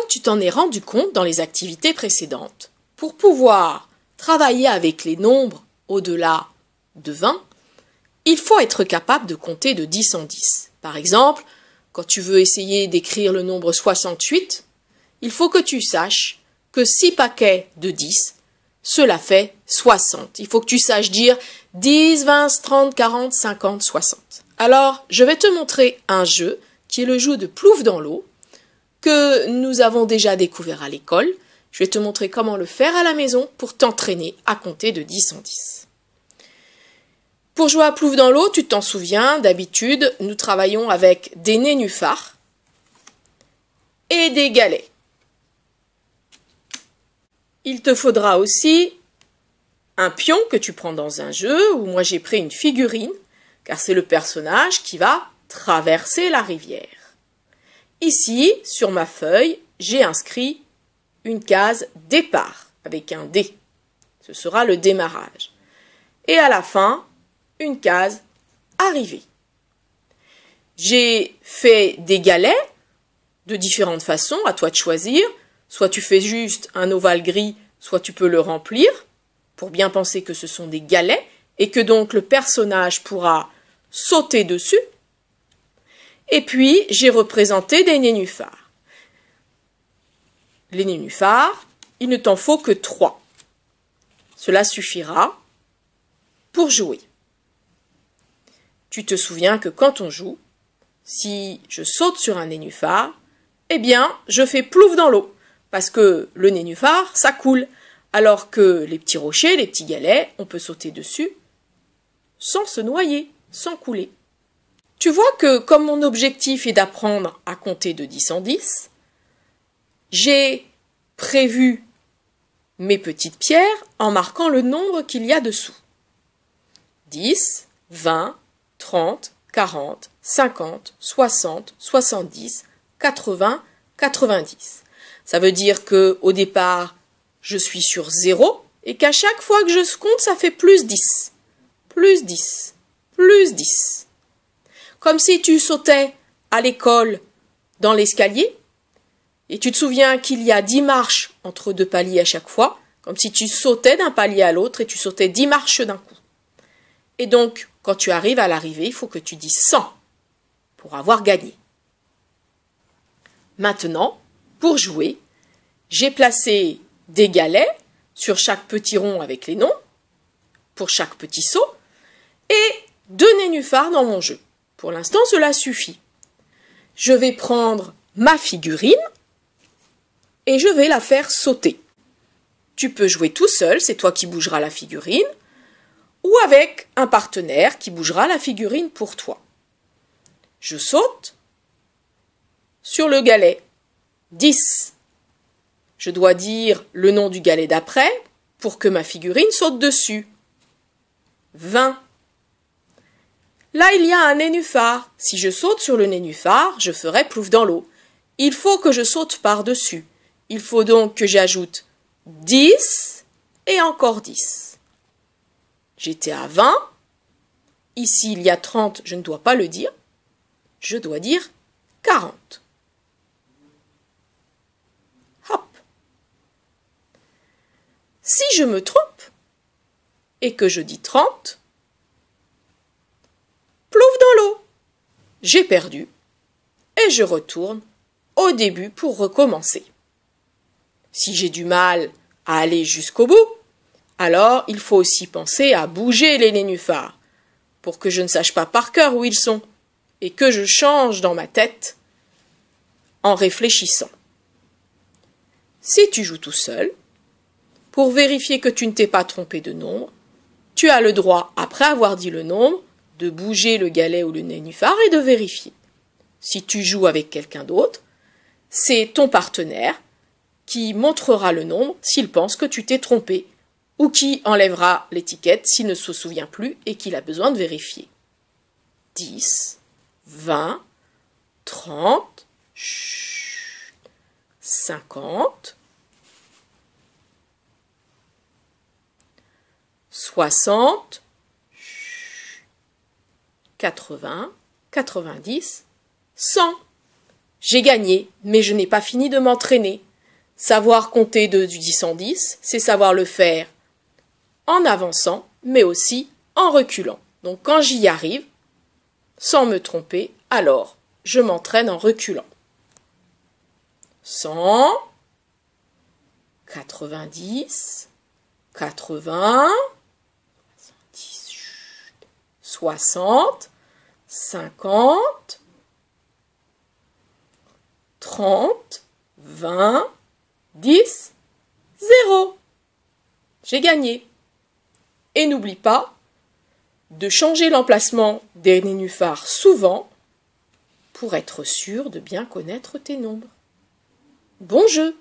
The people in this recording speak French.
comme tu t'en es rendu compte dans les activités précédentes. Pour pouvoir travailler avec les nombres au-delà de 20, il faut être capable de compter de 10 en 10. Par exemple, quand tu veux essayer d'écrire le nombre 68, il faut que tu saches que 6 paquets de 10, cela fait 60. Il faut que tu saches dire 10, 20, 30, 40, 50, 60. Alors, je vais te montrer un jeu qui est le jeu de plouf dans l'eau que nous avons déjà découvert à l'école. Je vais te montrer comment le faire à la maison pour t'entraîner à compter de 10 en 10. Pour jouer à plouf dans l'eau, tu t'en souviens, d'habitude, nous travaillons avec des nénuphars et des galets. Il te faudra aussi un pion que tu prends dans un jeu, ou moi j'ai pris une figurine, car c'est le personnage qui va traverser la rivière. Ici, sur ma feuille, j'ai inscrit une case départ avec un D. Ce sera le démarrage. Et à la fin, une case arrivée. J'ai fait des galets de différentes façons, à toi de choisir. Soit tu fais juste un ovale gris, soit tu peux le remplir, pour bien penser que ce sont des galets, et que donc le personnage pourra sauter dessus et puis, j'ai représenté des nénuphars. Les nénuphars, il ne t'en faut que trois. Cela suffira pour jouer. Tu te souviens que quand on joue, si je saute sur un nénuphar, eh bien, je fais plouf dans l'eau, parce que le nénuphar, ça coule, alors que les petits rochers, les petits galets, on peut sauter dessus sans se noyer, sans couler. Tu vois que comme mon objectif est d'apprendre à compter de 10 en 10, j'ai prévu mes petites pierres en marquant le nombre qu'il y a dessous. 10, 20, 30, 40, 50, 60, 70, 80, 90. Ça veut dire que au départ, je suis sur 0 et qu'à chaque fois que je compte, ça fait plus 10, plus 10, plus 10 comme si tu sautais à l'école dans l'escalier, et tu te souviens qu'il y a dix marches entre deux paliers à chaque fois, comme si tu sautais d'un palier à l'autre et tu sautais dix marches d'un coup. Et donc, quand tu arrives à l'arrivée, il faut que tu dises 100 pour avoir gagné. Maintenant, pour jouer, j'ai placé des galets sur chaque petit rond avec les noms, pour chaque petit saut, et deux nénuphars dans mon jeu. Pour l'instant, cela suffit. Je vais prendre ma figurine et je vais la faire sauter. Tu peux jouer tout seul, c'est toi qui bougeras la figurine, ou avec un partenaire qui bougera la figurine pour toi. Je saute sur le galet. 10. Je dois dire le nom du galet d'après pour que ma figurine saute dessus. 20. Là, il y a un nénuphar. Si je saute sur le nénuphar, je ferai plouf dans l'eau. Il faut que je saute par-dessus. Il faut donc que j'ajoute 10 et encore 10. J'étais à 20. Ici, il y a 30, je ne dois pas le dire. Je dois dire 40. Hop. Si je me trompe et que je dis 30, j'ai perdu, et je retourne au début pour recommencer. Si j'ai du mal à aller jusqu'au bout, alors il faut aussi penser à bouger les nénuphars, pour que je ne sache pas par cœur où ils sont, et que je change dans ma tête en réfléchissant. Si tu joues tout seul, pour vérifier que tu ne t'es pas trompé de nombre, tu as le droit, après avoir dit le nombre, de bouger le galet ou le nénuphar et de vérifier. Si tu joues avec quelqu'un d'autre, c'est ton partenaire qui montrera le nombre s'il pense que tu t'es trompé ou qui enlèvera l'étiquette s'il ne se souvient plus et qu'il a besoin de vérifier. 10, 20, 30, 50, 60, 80, 90, 100. J'ai gagné, mais je n'ai pas fini de m'entraîner. Savoir compter de, du 10 en 10, c'est savoir le faire en avançant, mais aussi en reculant. Donc quand j'y arrive, sans me tromper, alors je m'entraîne en reculant. 100, 90, 80, soixante, cinquante, trente, vingt, dix, zéro. J'ai gagné. Et n'oublie pas de changer l'emplacement des nénuphars souvent pour être sûr de bien connaître tes nombres. Bon jeu